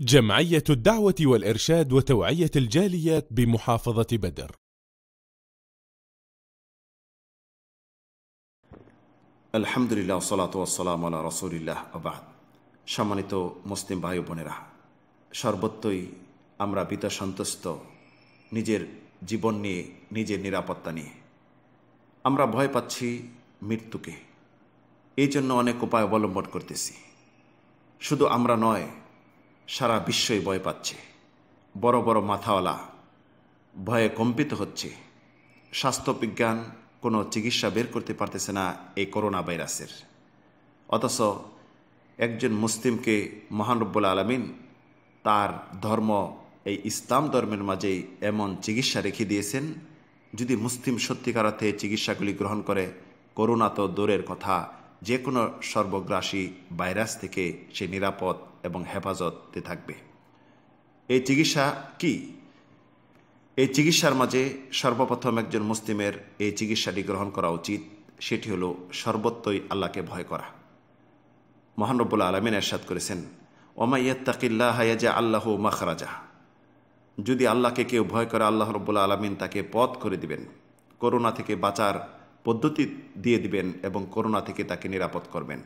جمعية الدعوة والإرشاد وتوعية الجاليات بمحافظة بدر আলহামদুলিল্লাহ সালাত ওয়াসালাম আল্লাহ রসুলিল্লাহ আবাদ সম্মানিত মুসলিম ভাই বোনেরা সর্বত্রই আমরা বিতা সন্তুষ্ট নিজের জীবন নিয়ে নিজের নিরাপত্তা নিয়ে আমরা ভয় পাচ্ছি মৃত্যুকে এই জন্য অনেক উপায় অবলম্বন করতেছি শুধু আমরা নয় সারা বিশ্বই ভয় পাচ্ছে বড় বড় মাথাওয়ালা ভয়ে কম্পিত হচ্ছে স্বাস্থ্যবিজ্ঞান কোনো চিকিৎসা বের করতে পারতেছে না এই করোনা ভাইরাসের অথচ একজন মুসলিমকে মহানব্বুল আলমিন তার ধর্ম এই ইসলাম ধর্মের মাঝেই এমন চিকিৎসা রেখে দিয়েছেন যদি মুসলিম সত্যিকারাতে চিকিৎসাগুলি গ্রহণ করে করোনা তো দূরের কথা যে কোনো সর্বগ্রাসী ভাইরাস থেকে সে নিরাপদ এবং হেফাজতে থাকবে এই চিকিৎসা কি এই চিকিৎসার মাঝে সর্বপ্রথম একজন মুসলিমের এই চিকিৎসাটি গ্রহণ করা উচিত সেটি হলো সর্বত্রই আল্লাহকে ভয় করা মহানব্বুল আলমিন এরশাদ করেছেন ওমা হায়াজা আল্লাহ মাখরাজা যদি আল্লাহকে কেউ ভয় করে আল্লাহ রব্বুল আলমিন তাকে পথ করে দিবেন করোনা থেকে বাঁচার পদ্ধতি দিয়ে দিবেন এবং করোনা থেকে তাকে নিরাপদ করবেন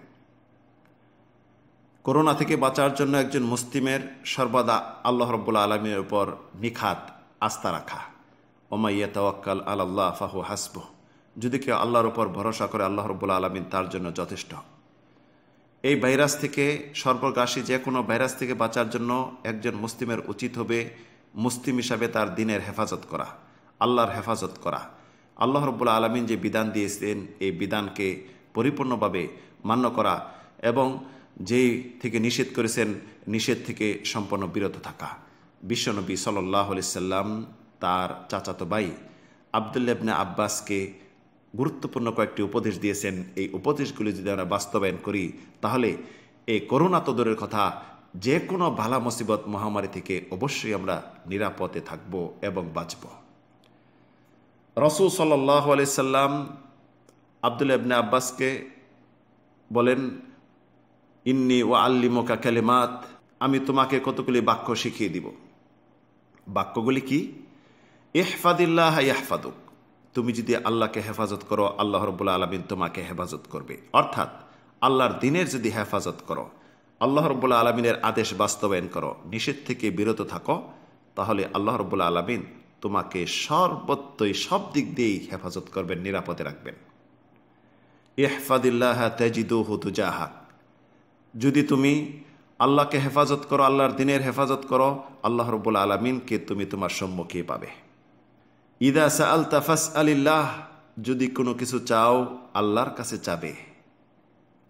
করোনা থেকে বাঁচার জন্য একজন মুসলিমের সর্বদা আল্লাহ রব্বুল্লা আলমীর ওপর নিখাত আস্থা রাখা ওমাইয়া তওয়াক্কাল আল্লাহ ফাহু হাসব যদি কেউ আল্লাহর ওপর ভরসা করে আল্লাহ রব্বুল্লা আলমিন তার জন্য যথেষ্ট এই ভাইরাস থেকে সর্বগ্রাসী যে কোনো ভাইরাস থেকে বাঁচার জন্য একজন মুসলিমের উচিত হবে মুসলিম হিসাবে তার দিনের হেফাজত করা আল্লাহর হেফাজত করা আল্লাহ রব্বুল্লা আলমিন যে বিধান দিয়েছেন এই বিধানকে পরিপূর্ণভাবে মান্য করা এবং যে থেকে নিষেধ করেছেন নিষেধ থেকে সম্পূর্ণ বিরত থাকা বিশ্বনবী সাল্লাহ সাল্লাম তার চাচাতো ভাই আবদুল্লাবনা আব্বাসকে গুরুত্বপূর্ণ কয়েকটি উপদেশ দিয়েছেন এই উপদেশগুলি যদি আমরা বাস্তবায়ন করি তাহলে এই করোনা তদরের কথা যে কোনো ভালা মুসিবত মহামারী থেকে অবশ্যই আমরা নিরাপদে থাকব এবং বাঁচব রসুল সাল্লাহ আলাইসাল্লাম আবদুল্লা আব্বাসকে বলেন ইন্নি ও আল্লিমোকা ক্যালেমাত আমি তোমাকে কতগুলি বাক্য শিখিয়ে দিব বাক্যগুলি কি এহফাদিল্লাহ ইহফাদুক তুমি যদি আল্লাহকে হেফাজত করো আল্লাহ রবুল্লা আলমিন তোমাকে হেফাজত করবে অর্থাৎ আল্লাহর দিনের যদি হেফাজত করো আল্লাহ রবুল্লা আলমিনের আদেশ বাস্তবায়ন করো নিষেধ থেকে বিরত থাকো তাহলে আল্লাহ রবুল্লা আলমিন তোমাকে সর্বত্রই সব দিক দিয়েই হেফাজত করবেন নিরাপদে রাখবেন এহফাদিল্লাহ তেজিদু হুতুজাহাক যদি তুমি আল্লাহকে হেফাজত করো আল্লাহর দিনের হেফাজত করো আল্লাহ রব্বুল আলমিনকে তুমি তোমার সম্মুখে পাবে ইদা সাল তাফাস আলিল্লাহ যদি কোনো কিছু চাও আল্লাহর কাছে চাবে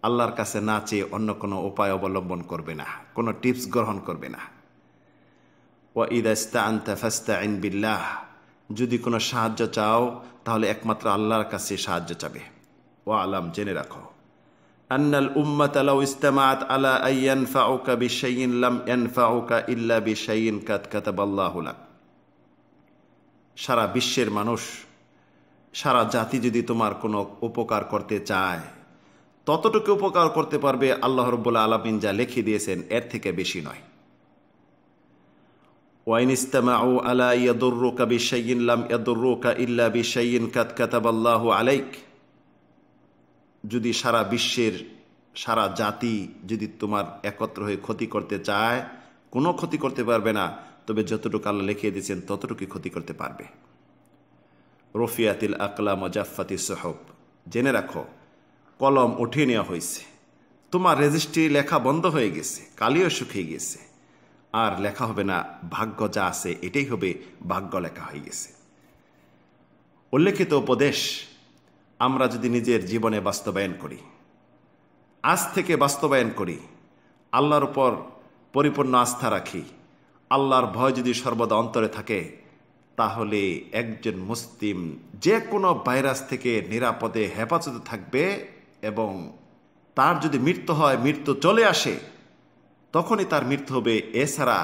আল্লাহর কাছে না চেয়ে অন্য কোনো উপায় অবলম্বন করবে না কোনো টিপস গ্রহণ করবে না ওয়া ইদা ইস্তা আনতা ফাস্তা আইন বিল্লাহ যদি কোনো সাহায্য চাও তাহলে একমাত্র আল্লাহর কাছে সাহায্য চাবে ও আলাম জেনে রাখো আন্নাল উম্মাত আলাউ ইস্তামাত আলা আইয়ান ফাউকা বিশাইন লাম এন ইল্লা বিশাইন কাত সারা বিশ্বের মানুষ সারা জাতি যদি তোমার কোনো উপকার করতে চায় ততটুকু উপকার করতে পারবে আল্লাহ রব্বুল্লা আলমিন যা লিখে দিয়েছেন এর থেকে বেশি নয় ওয়াইন আলা ইল্লা বিশাইন আলাইক যদি সারা বিশ্বের সারা জাতি যদি তোমার একত্র হয়ে ক্ষতি করতে চায় কোনো ক্ষতি করতে পারবে না তবে যতটুকু আল্লাহ লিখিয়ে দিয়েছেন ততটুকুই ক্ষতি করতে পারবে রফিয়াতিল আকলা মজাফাতি সোহব জেনে রাখো কলম উঠিয়ে নেওয়া হয়েছে তোমার রেজিস্ট্রি লেখা বন্ধ হয়ে গেছে কালিও শুকিয়ে গেছে আর লেখা হবে না ভাগ্য যা আছে এটাই হবে ভাগ্য লেখা হয়ে গেছে উল্লেখিত উপদেশ আমরা যদি নিজের জীবনে বাস্তবায়ন করি আজ থেকে বাস্তবায়ন করি আল্লাহর উপর পরিপূর্ণ আস্থা রাখি আল্লাহর ভয় যদি সর্বদা অন্তরে থাকে তাহলে একজন মুসলিম যে কোনো ভাইরাস থেকে নিরাপদে হেফাজতে থাকবে এবং তার যদি মৃত্যু হয় মৃত্যু চলে আসে তখনই তার মৃত্যু হবে এছাড়া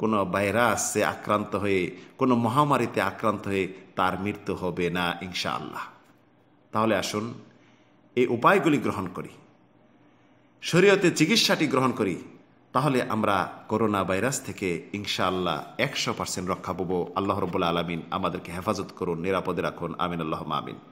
কোনো ভাইরাসে আক্রান্ত হয়ে কোনো মহামারীতে আক্রান্ত হয়ে তার মৃত্যু হবে না ইনশাআল্লাহ তাহলে আসুন এই উপায়গুলি গ্রহণ করি শরীয়তে চিকিৎসাটি গ্রহণ করি তাহলে আমরা করোনা ভাইরাস থেকে ইনশাআল্লাহ একশো পার্সেন্ট রক্ষা পাবো আল্লাহ রবুল্লা আলমিন আমাদেরকে হেফাজত করুন নিরাপদে রাখুন আমিন আল্লাহ আমিন